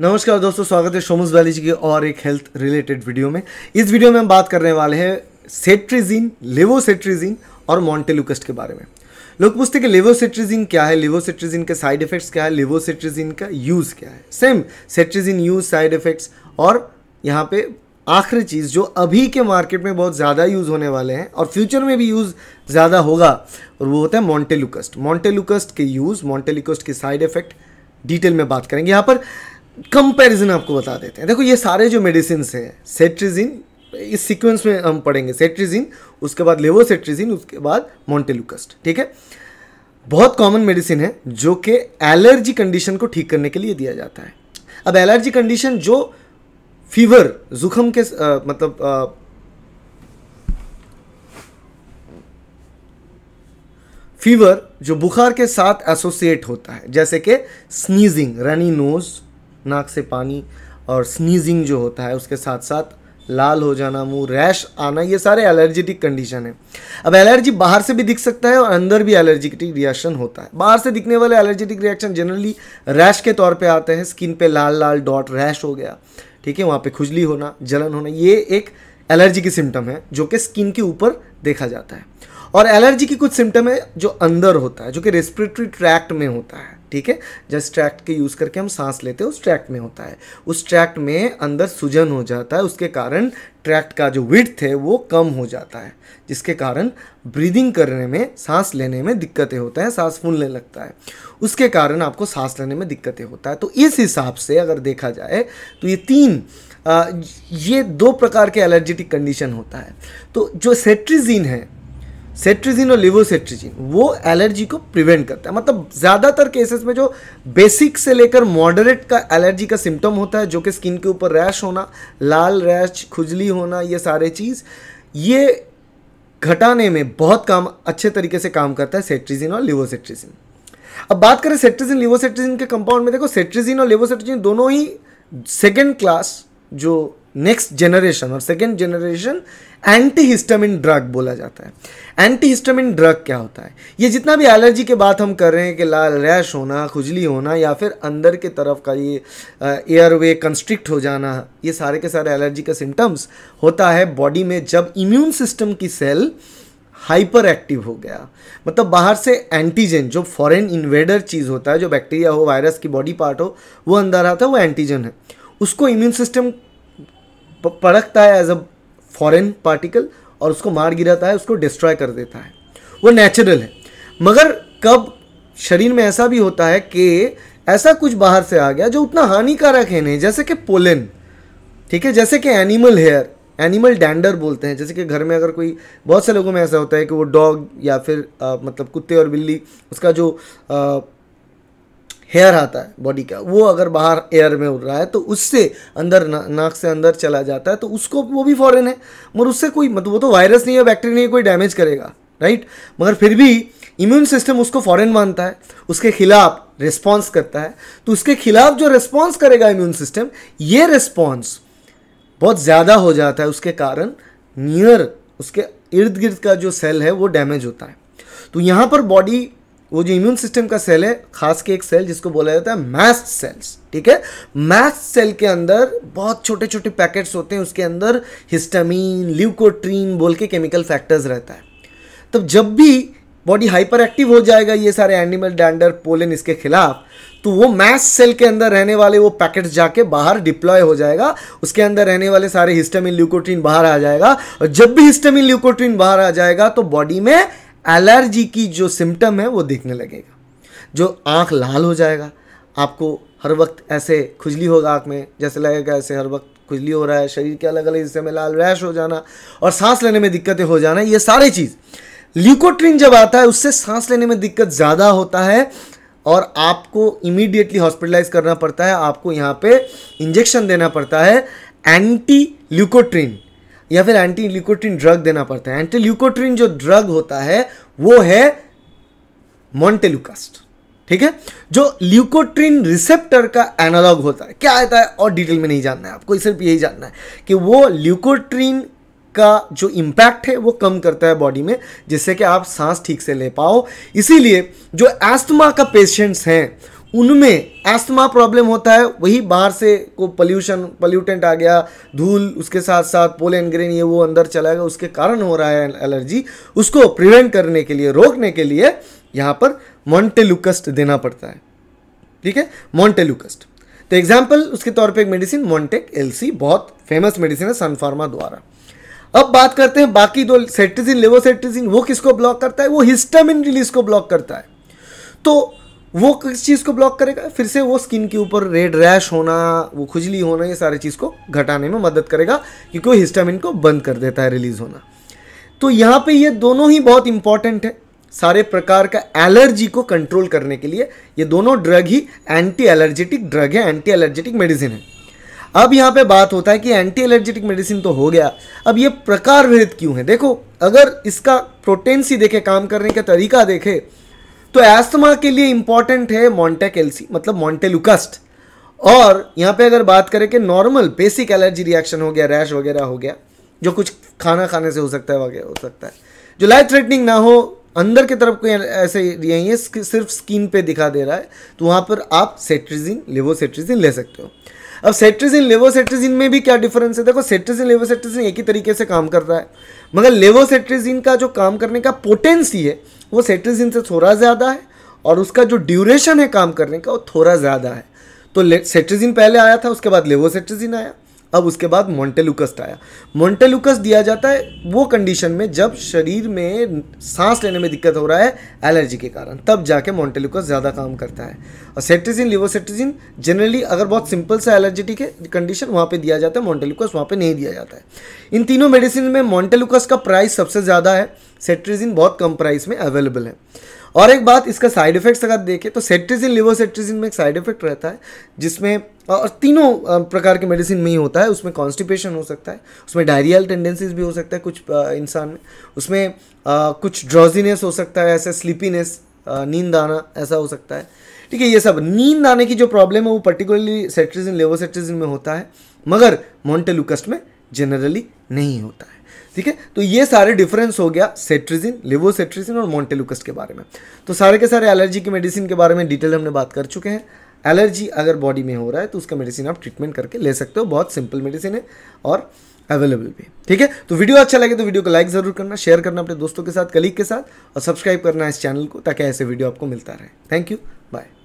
नमस्कार दोस्तों स्वागत है शोमस वैली जी की और एक हेल्थ रिलेटेड वीडियो में इस वीडियो में हम बात करने वाले हैं सेट्रीजिन लेवोसेट्रीजिन और मॉन्टेलुकस्ट के बारे में लोग पूछते हैं कि लेवोसेट्रीजिन क्या है लेवोसेट्रीजिन के साइड इफेक्ट्स क्या है लेवोसेट्रीजिन का यूज़ क्या है same cetirizine use side effects और यहाँ पे आखिरी चीज़ जो अभी के मार्केट में बहुत ज़्यादा यूज़ होने वाले हैं और फ्यूचर में भी यूज़ ज़्यादा होगा और वो होता है मॉन्टेलुकस्ट मॉन्टेलुकस्ट के यूज़ मॉन्टेलुकस्ट के साइड इफेक्ट डिटेल में बात करेंगे यहाँ पर कंपैरिजन आपको बता देते हैं देखो ये सारे जो मेडिसिन हैं सेट्रिजिन इस सीक्वेंस में हम पढ़ेंगे सेट्रिजिन उसके बाद लेवोसेट्रिजिन उसके बाद मोन्टेलुकस्ट ठीक है बहुत कॉमन मेडिसिन है जो कि एलर्जी कंडीशन को ठीक करने के लिए दिया जाता है अब एलर्जी कंडीशन जो फीवर जुखम के आ, मतलब आ, फीवर जो बुखार के साथ एसोसिएट होता है जैसे कि स्नीजिंग रनी नोज़ नाक से पानी और स्नीजिंग जो होता है उसके साथ साथ लाल हो जाना मुंह रैश आना ये सारे एलर्जेटिक कंडीशन है अब एलर्जी बाहर से भी दिख सकता है और अंदर भी एलर्जेटिक रिएक्शन होता है बाहर से दिखने वाले एलर्जेटिक रिएक्शन जनरली रैश के तौर पे आते हैं स्किन पे लाल लाल डॉट रैश हो गया ठीक है वहाँ पे खुजली होना जलन होना ये एक एलर्जी की सिम्टम है जो कि स्किन के ऊपर देखा जाता है और एलर्जी की कुछ सिम्टम है जो अंदर होता है जो कि रेस्पिरेटरी ट्रैक्ट में होता है ठीक है जिस ट्रैक्ट के यूज़ करके हम सांस लेते हैं उस ट्रैक्ट में होता है उस ट्रैक्ट में अंदर सूजन हो जाता है उसके कारण ट्रैक्ट का जो विथ है वो कम हो जाता है जिसके कारण ब्रीदिंग करने में सांस लेने में दिक्कतें होता है सांस फूलने लगता है उसके कारण आपको सांस लेने में दिक्कतें होता है तो इस हिसाब से अगर देखा जाए तो ये तीन आ, ये दो प्रकार के एलर्जेटिक कंडीशन होता है तो जो सेट्रीजीन है सेट्रिजिन और लिवोसेट्रिजिन वो एलर्जी को प्रिवेंट करता है मतलब ज़्यादातर केसेस में जो बेसिक से लेकर मॉडरेट का एलर्जी का सिम्टम होता है जो कि स्किन के ऊपर रैश होना लाल रैश खुजली होना ये सारे चीज़ ये घटाने में बहुत काम अच्छे तरीके से काम करता है सेट्रिजिन और लिवोसेट्रिजिन अब बात करें सेट्रिजिन लिवोसेट्रिजिन के कंपाउंड में देखो सेट्रिजिन और लिवोसेट्रिजिन दोनों ही सेकेंड क्लास जो नेक्स्ट जेनरेशन और second generation anti histamine drug बोला जाता है एंटी हिस्टामिन ड्रग क्या होता है ये जितना भी एलर्जी के बात हम कर रहे हैं कि लाल रैश होना खुजली होना या फिर अंदर के तरफ का ये एयर वे कंस्ट्रिक्ट हो जाना ये सारे के सारे एलर्जी का सिम्टम्स होता है बॉडी में जब इम्यून सिस्टम की सेल हाइपर एक्टिव हो गया मतलब बाहर से एंटीजन जो फॉरेन इन्वेडर चीज़ होता है जो बैक्टीरिया हो वायरस की बॉडी पार्ट हो वो अंदर आता है वो एंटीजन है उसको इम्यून सिस्टम परखता है एज अ फॉरेन पार्टिकल और उसको मार गिराता है उसको डिस्ट्रॉय कर देता है वो नेचुरल है मगर कब शरीर में ऐसा भी होता है कि ऐसा कुछ बाहर से आ गया जो उतना हानिकारक है नहीं जैसे कि पोलन ठीक है जैसे कि एनिमल हेयर एनिमल डैंडर बोलते हैं जैसे कि घर में अगर कोई बहुत से लोगों में ऐसा होता है कि वो डॉग या फिर आ, मतलब कुत्ते और बिल्ली उसका जो आ, हेयर आता है बॉडी का वो अगर बाहर एयर में उड़ रहा है तो उससे अंदर ना, नाक से अंदर चला जाता है तो उसको वो भी फॉरेन है मगर उससे कोई मतलब वो तो वायरस नहीं है बैक्टीरिया नहीं है कोई डैमेज करेगा राइट मगर फिर भी इम्यून सिस्टम उसको फॉरेन मानता है उसके खिलाफ रिस्पॉन्स करता है तो उसके खिलाफ जो रिस्पॉन्स करेगा इम्यून सिस्टम ये रिस्पॉन्स बहुत ज़्यादा हो जाता है उसके कारण नियर उसके इर्द गिर्द का जो सेल है वो डैमेज होता है तो यहाँ पर बॉडी वो जो इम्यून सिस्टम का सेल है खास के एक सेल जिसको बोला जाता है मैस्ट सेल्स ठीक है मैस्ट सेल के अंदर बहुत छोटे छोटे पैकेट्स होते हैं उसके अंदर हिस्टामिन ल्यूकोट्रीन बोल के केमिकल फैक्टर्स रहता है तब जब भी बॉडी हाइपर एक्टिव हो जाएगा ये सारे एनिमल डैंडर पोलन इसके खिलाफ तो वो मैस सेल के अंदर रहने वाले वो पैकेट्स जाके बाहर डिप्लॉय हो जाएगा उसके अंदर रहने वाले सारे हिस्टामिन ल्यूकोट्रीन बाहर आ जाएगा और जब भी हिस्टामिन ल्यूकोट्रीन बाहर आ जाएगा तो बॉडी में एलर्जी की जो सिम्टम है वो देखने लगेगा जो आँख लाल हो जाएगा आपको हर वक्त ऐसे खुजली होगा आँख में जैसे लगेगा ऐसे हर वक्त खुजली हो रहा है शरीर के अलग अलग हिस्से में लाल रैश हो जाना और सांस लेने में दिक्कतें हो जाना ये सारी चीज़ ल्यूकोट्रिन जब आता है उससे सांस लेने में दिक्कत ज़्यादा होता है और आपको इमीडिएटली हॉस्पिटलाइज करना पड़ता है आपको यहाँ पे इंजेक्शन देना पड़ता है एंटी ल्यूकोट्रिन या फिर एंटी ल्यूकोट्रिन ड्रग देना पड़ता है एंटी ल्यूकोट्रिन जो ड्रग होता है वो है मोन्टेलुकास्ट ठीक है जो ल्यूकोट्रिन रिसेप्टर का एनालॉग होता है क्या आता है और डिटेल में नहीं जानना है आपको सिर्फ यही जानना है कि वो ल्यूकोट्रिन का जो इम्पैक्ट है वो कम करता है बॉडी में जिससे कि आप सांस ठीक से ले पाओ इसीलिए जो एस्थमा का पेशेंट्स हैं उनमें एस्थमा प्रॉब्लम होता है वही बाहर से को पल्यूशन पल्यूटेंट आ गया धूल उसके साथ साथ पोलन ग्रेन ये वो अंदर चला गया उसके कारण हो रहा है एलर्जी उसको प्रिवेंट करने के लिए रोकने के लिए यहाँ पर मोन्टेलुकस्ट देना पड़ता है ठीक है मोन्टेलुकस्ट तो एग्जाम्पल उसके तौर पर एक मेडिसिन मोन्टेक एलसी बहुत फेमस मेडिसिन है सनफार्मा द्वारा अब बात करते हैं बाकी दो सेटिजिन लेवोसेटिजिन वो किसको ब्लॉक करता है वो हिस्टामिन रिलीज को ब्लॉक करता है तो वो किस चीज़ को ब्लॉक करेगा फिर से वो स्किन के ऊपर रेड रैश होना वो खुजली होना ये सारी चीज़ को घटाने में मदद करेगा क्योंकि वो हिस्टामिन को बंद कर देता है रिलीज़ होना तो यहाँ पे ये दोनों ही बहुत इंपॉर्टेंट है सारे प्रकार का एलर्जी को कंट्रोल करने के लिए ये दोनों ड्रग ही एंटी एलर्जेटिक ड्रग है एंटी एलर्जेटिक मेडिसिन है अब यहाँ पे बात होता है कि एंटी एलर्जेटिक मेडिसिन तो हो गया अब ये प्रकार भेद क्यों है देखो अगर इसका प्रोटेंसी देखे काम करने का तरीका देखे तो एस्थमा के लिए इंपॉर्टेंट है मॉन्टेकेल्सी मतलब मॉन्टेलुकस्ट और यहाँ पे अगर बात करें कि नॉर्मल बेसिक एलर्जी रिएक्शन हो गया रैश वगैरह हो गया जो कुछ खाना खाने से हो सकता है वगैरह हो सकता है जो लाइफ थ्रेटनिंग ना हो अंदर की तरफ कोई ऐसे यही है सिर्फ स्किन पे दिखा दे रहा है तो वहाँ पर आप सेट्रिजिन लिवोसेट्रिजिन ले सकते हो अब सेट्रिजिन लेवोसेट्रिजिन में भी क्या डिफरेंस है देखो सेट्रिजिन लेवोसेट्रिजिन एक ही तरीके से काम करता है मगर लेवोसेट्रिजिन का जो काम करने का पोटेंसी है वो सेट्रिजिन से थोड़ा ज़्यादा है और उसका जो ड्यूरेशन है काम करने का वो थोड़ा ज़्यादा है तो सेट्रिजिन पहले आया था उसके बाद लेवोसेट्रिजिन आया अब उसके बाद मोन्टेलुकस्ट आया मोन्टेलुकस दिया जाता है वो कंडीशन में जब शरीर में सांस लेने में दिक्कत हो रहा है एलर्जी के कारण तब जाके मोन्टेलुकस ज़्यादा काम करता है और सेट्रिजिन लिवोसेट्रिजिन जनरली अगर बहुत सिंपल सा एलर्जेटिक है कंडीशन वहाँ पर दिया जाता है मोन्टेलुकस वहाँ पर नहीं दिया जाता है इन तीनों मेडिसिन में मोन्टेलुकस का प्राइस सबसे ज़्यादा है सेट्रिजिन बहुत कम प्राइस में अवेलेबल है और एक बात इसका साइड इफेक्ट्स अगर देखें तो सेट्रिजिन लिवोसेट्रिजिन में एक साइड इफेक्ट रहता है जिसमें और तीनों प्रकार के मेडिसिन में ही होता है उसमें कॉन्स्टिपेशन हो सकता है उसमें डायरियल टेंडेंसीज भी हो सकता है कुछ इंसान में उसमें आ, कुछ ड्रॉजीनेस हो सकता है ऐसे स्लीपीनेस नींद आना ऐसा हो सकता है ठीक है ये सब नींद आने की जो प्रॉब्लम है वो पर्टिकुलरली सेट्रिजिन लेवोसेट्रिजिन में होता है मगर मोन्टेलुकस्ट में जनरली नहीं होता है ठीक है तो ये सारे डिफरेंस हो गया सेट्रिजिन लिवोसेट्रिजिन और मोन्टेलुकस के बारे में तो सारे के सारे एलर्जी की मेडिसिन के बारे में डिटेल हमने बात कर चुके हैं एलर्जी अगर बॉडी में हो रहा है तो उसका मेडिसिन आप ट्रीटमेंट करके ले सकते हो बहुत सिंपल मेडिसिन है और अवेलेबल भी ठीक है तो वीडियो अच्छा लगे तो वीडियो को लाइक जरूर करना शेयर करना अपने दोस्तों के साथ कलीग के साथ और सब्सक्राइब करना इस चैनल को ताकि ऐसे वीडियो आपको मिलता रहे थैंक यू बाय